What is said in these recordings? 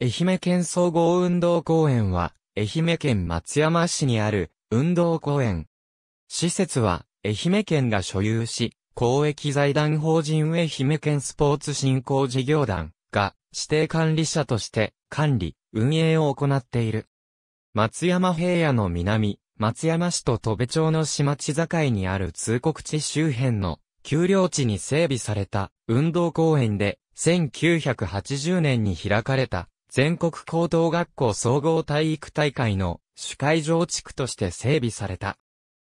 愛媛県総合運動公園は、愛媛県松山市にある運動公園。施設は、愛媛県が所有し、公益財団法人愛媛県スポーツ振興事業団が指定管理者として管理、運営を行っている。松山平野の南、松山市と戸部町の市町境にある通告地周辺の丘陵地に整備された運動公園で1980年に開かれた全国高等学校総合体育大会の主会場地区として整備された。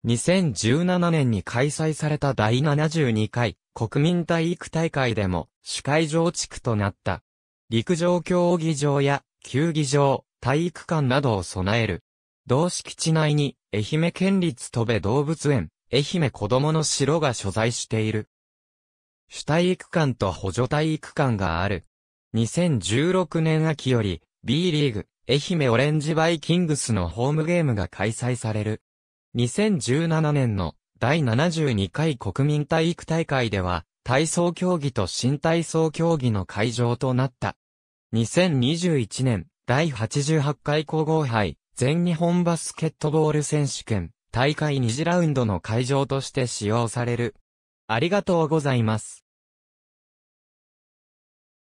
2017年に開催された第72回国民体育大会でも主会場地区となった。陸上競技場や球技場、体育館などを備える。同敷地内に愛媛県立戸部動物園、愛媛子供の城が所在している。主体育館と補助体育館がある。2016年秋より B リーグ、愛媛オレンジバイキングスのホームゲームが開催される。2017年の第72回国民体育大会では、体操競技と新体操競技の会場となった。2021年第88回皇后杯全日本バスケットボール選手権大会2次ラウンドの会場として使用される。ありがとうございます。